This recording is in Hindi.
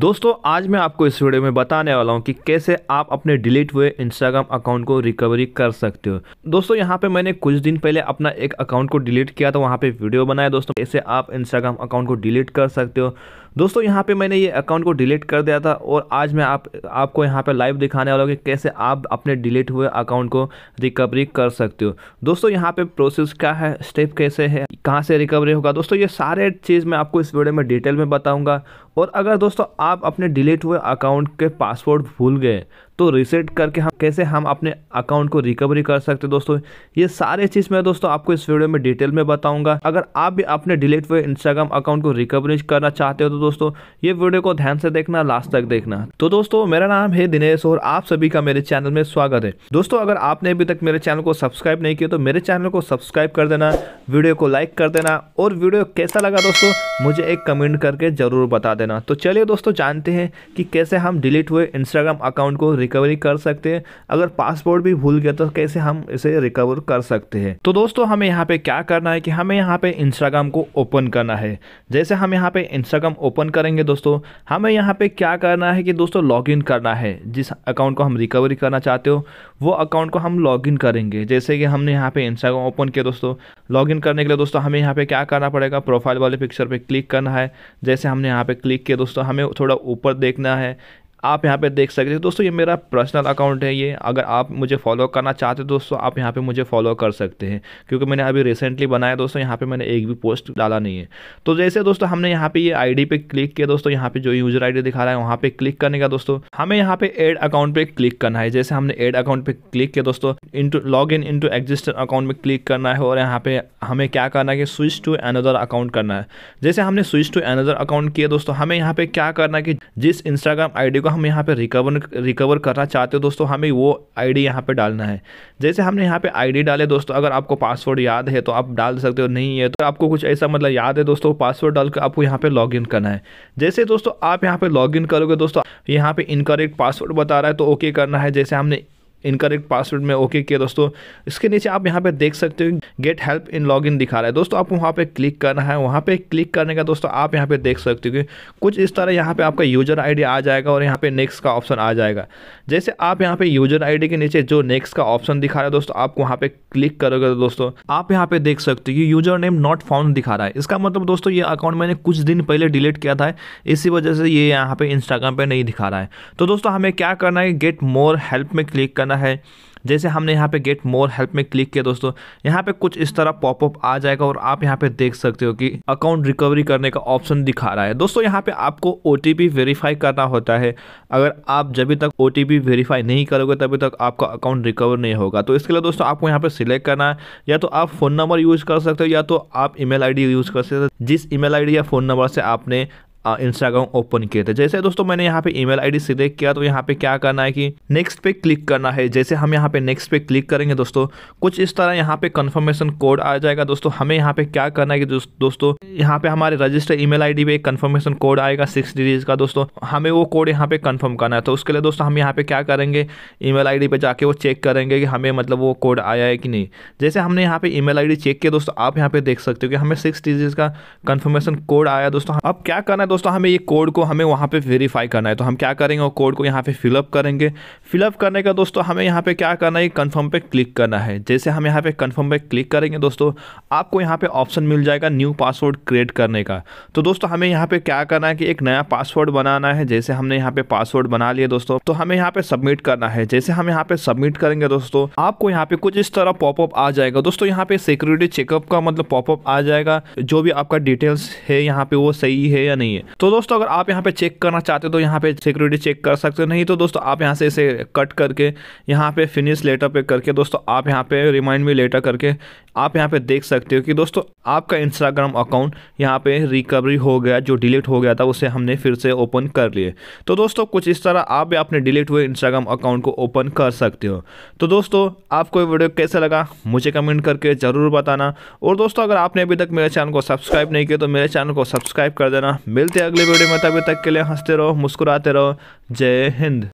दोस्तों आज मैं आपको इस वीडियो में बताने वाला हूं कि कैसे आप अपने डिलीट हुए इंस्टाग्राम अकाउंट को रिकवरी कर सकते हो दोस्तों यहां पे मैंने कुछ दिन पहले अपना एक अकाउंट को डिलीट किया था वहां पे वीडियो बनाया दोस्तों कैसे आप इंस्टाग्राम अकाउंट को डिलीट कर सकते हो दोस्तों यहाँ पे मैंने ये अकाउंट को डिलीट कर दिया था और आज मैं आप आपको यहाँ पे लाइव दिखाने वाला हूँ कि कैसे आप अपने डिलीट हुए अकाउंट को रिकवरी कर सकते हो दोस्तों यहाँ पे प्रोसेस क्या है स्टेप कैसे है कहाँ से रिकवरी होगा दोस्तों ये सारे चीज़ मैं आपको इस वीडियो में डिटेल में बताऊँगा और अगर दोस्तों आप अपने डिलीट हुए अकाउंट के पासवर्ड भूल गए तो रिसेट करके हम कैसे हम अपने अकाउंट को रिकवरी कर सकते हैं दोस्तों ये सारे चीज़ मैं दोस्तों आपको इस वीडियो में डिटेल में बताऊंगा अगर आप भी अपने डिलीट हुए इंस्टाग्राम अकाउंट को रिकवरी करना चाहते हो तो दोस्तों ये वीडियो को ध्यान से देखना लास्ट तक देखना तो दोस्तों मेरा नाम है दिनेश और आप सभी का मेरे चैनल में स्वागत है दोस्तों अगर आपने अभी तक मेरे चैनल को सब्सक्राइब नहीं किया तो मेरे चैनल को सब्सक्राइब कर देना वीडियो को लाइक कर देना और वीडियो कैसा लगा दोस्तों मुझे एक कमेंट करके जरूर बता देना तो चलिए दोस्तों जानते हैं कि कैसे हम डिलीट हुए इंस्टाग्राम अकाउंट को रिकवरी कर सकते हैं अगर पासपोर्ट भी भूल गया तो कैसे हम इसे रिकवर कर सकते हैं तो दोस्तों हमें यहाँ पे क्या करना है कि हमें यहाँ पे इंस्टाग्राम को ओपन करना है जैसे हम यहाँ पे इंस्टाग्राम ओपन करेंगे दोस्तों हमें यहाँ पे क्या करना है कि दोस्तों लॉगिन करना है जिस अकाउंट को हम रिकवरी करना चाहते हो वो अकाउंट को हम लॉगिन करेंगे जैसे कि हमने यहाँ पे इंस्टाग्राम ओपन किया दोस्तों लॉगिन करने के लिए दोस्तों हमें यहाँ पे क्या करना पड़ेगा प्रोफाइल वाले पिक्चर पर क्लिक करना है जैसे हमने यहाँ पे क्लिक किया दोस्तों हमें थोड़ा ऊपर देखना है आप यहाँ पे देख सकते हैं दोस्तों ये मेरा पर्सनल अकाउंट है ये अगर आप मुझे फॉलो करना चाहते हैं दोस्तों आप यहाँ पे मुझे फॉलो कर सकते हैं क्योंकि मैंने अभी रिसेंटली बनाया दोस्तों यहाँ पे मैंने एक भी पोस्ट डाला नहीं है तो जैसे दोस्तों हमने यहाँ पे ये आईडी पे क्लिक किया दोस्तों यहाँ पे जो यूजर आई दिखा रहा है वहाँ पे क्लिक करने का दोस्तों हमें यहाँ पे एड अकाउंट पे क्लिक करना है जैसे हमने एड अकाउंट पे क्लिक किया दोस्तों into log in into existent account में क्लिक करना है और यहाँ पे हमें क्या करना है कि स्विच टू अनदर अकाउंट करना है जैसे हमने स्विच टू अनदर अकाउंट किया दोस्तों हमें यहाँ पे क्या करना है कि जिस इंस्टाग्राम आई को का हम यहाँ पे रिकवर रिकवर करना चाहते हो दोस्तों हमें वो आईडी यहाँ पे डालना है जैसे हमने यहाँ पे आईडी डाले दोस्तों अगर आपको पासवर्ड याद है तो आप डाल सकते हो नहीं है तो आपको कुछ ऐसा मतलब याद है दोस्तों पासवर्ड डाल कर आपको यहाँ पे लॉगिन करना है जैसे दोस्तों आप यहाँ पे लॉगिन करोगे दोस्तों यहाँ पे इनकरेक्ट पासवर्ड बता रहा है तो ओके करना है जैसे हमने इनकरेक्ट पासवर्ड में ओके किया दोस्तों इसके नीचे आप यहाँ पे देख सकते हो get help in log in दिखा रहा है दोस्तों आपको वहाँ पे क्लिक करना है वहाँ पे क्लिक करने का दोस्तों आप यहाँ पे देख सकते हो कि कुछ इस तरह यहाँ पे आपका यूजर आईडी आ जाएगा और यहाँ पे नेक्स्ट का ऑप्शन आ जाएगा जैसे आप यहाँ पे यूजर आई के नीचे जो नेक्स्ट का ऑप्शन दिखा रहा है दोस्तों आपको वहाँ पे क्लिक करोगे तो दोस्तों आप यहाँ पे देख सकते हो कि यूजर नेम नॉट फाउंड दिखा रहा है इसका मतलब दोस्तों ये अकाउंट मैंने कुछ दिन पहले डिलीट किया था इसी वजह से ये यहाँ पे इंस्टाग्राम पर नहीं दिखा रहा है तो दोस्तों हमें क्या करना है गेट मोर हेल्प में क्लिक करना करना है जैसे हमने यहाँ पे गेट मोर हेल्प में क्लिक किया दोस्तों यहाँ पे कुछ इस तरह पॉपअप आ जाएगा और आप यहाँ पे देख सकते हो कि अकाउंट रिकवरी करने का ऑप्शन दिखा रहा है दोस्तों यहाँ पे आपको ओ वेरीफाई करना होता है अगर आप जब तक ओ वेरीफाई नहीं करोगे तभी तक आपका अकाउंट रिकवर नहीं होगा तो इसके लिए दोस्तों आपको यहाँ पे सिलेक्ट करना है या तो आप फ़ोन नंबर यूज़ कर सकते हो या तो आप ईमेल आईडी यूज़ कर सकते हो जिस ईमेल आईडी या फ़ोन नंबर से आपने इंस्टाग्राम ओपन किए थे जैसे दोस्तों मैंने यहाँ पे ईमेल आईडी सिलेक्ट किया तो यहाँ पे क्या करना है कि नेक्स्ट पे क्लिक करना है जैसे हम यहाँ पे नेक्स्ट पे क्लिक करेंगे दोस्तों कुछ इस तरह यहाँ पे कंफर्मेशन कोड आ जाएगा दोस्तों हमें यहाँ पे क्या करना है कि दोस्तों यहाँ पे हमारे रजिस्टर ई मेल पे एक कन्फर्मेशन कोड आएगा सिक्स डिजीज का दोस्तों हमें वो कोड यहाँ पे कन्फर्म करना है तो उसके लिए दोस्तों हम यहाँ पे क्या करेंगे ई मेल पे जाके वो चेक करेंगे कि हमें मतलब वो कोड आया है कि नहीं जैसे हमने यहाँ पे ई मेल चेक किया दोस्तों आप यहाँ पे देख सकते हो कि हमें सिक्स डिजीज का कन्फर्मेशन कोड आया दोस्तों अब क्या करना दोस्तों हमें ये कोड को हमें वहाँ पे वेरीफाई करना है तो हम क्या करेंगे और कोड को यहाँ पे फिलअप करेंगे फिलअप करने का दोस्तों हमें यहाँ पे क्या करना है कन्फर्म पे क्लिक करना है जैसे हम यहाँ पे कन्फर्म पे क्लिक करेंगे दोस्तों आपको यहाँ पे ऑप्शन मिल जाएगा न्यू पासवर्ड क्रिएट करने का तो दोस्तों हमें यहाँ पे क्या करना है कि एक नया पासवर्ड बनाना है जैसे हमने यहाँ पे पासवर्ड बना लिए दोस्तों तो हमें यहाँ पे सबमिट करना है जैसे हम यहाँ पे सबमिट करेंगे दोस्तों आपको यहाँ पे कुछ इस तरह पॉपअप आ जाएगा दोस्तों यहाँ पे सिक्योरिटी चेकअप का मतलब पॉपअप आ जाएगा जो भी आपका डिटेल्स है यहाँ पे वो सही है या नहीं है चाहिए तो दोस्तों अगर आप यहाँ पे चेक करना चाहते हो तो यहाँ पे सिक्योरिटी चेक कर सकते हो नहीं तो दोस्तों आप यहाँ से इसे कट करके यहाँ पे फिनिश लेटर पे करके दोस्तों आप यहाँ पे रिमाइंड मी लेटर करके आप यहाँ पे देख सकते हो कि दोस्तों आपका इंस्टाग्राम अकाउंट यहाँ पे रिकवरी हो गया जो डिलीट हो गया था उसे हमने फिर से ओपन कर लिए तो दोस्तों कुछ इस तरह आप भी अपने डिलीट हुए इंस्टाग्राम अकाउंट को ओपन कर सकते हो तो दोस्तों आपको वीडियो कैसा लगा मुझे कमेंट करके ज़रूर बताना और दोस्तों अगर आपने अभी तक मेरे चैनल को सब्सक्राइब नहीं किया तो मेरे चैनल को सब्सक्राइब कर देना मिलते अगले वीडियो में तभी तक के लिए हंसते रहो मुस्कुराते रहो जय हिंद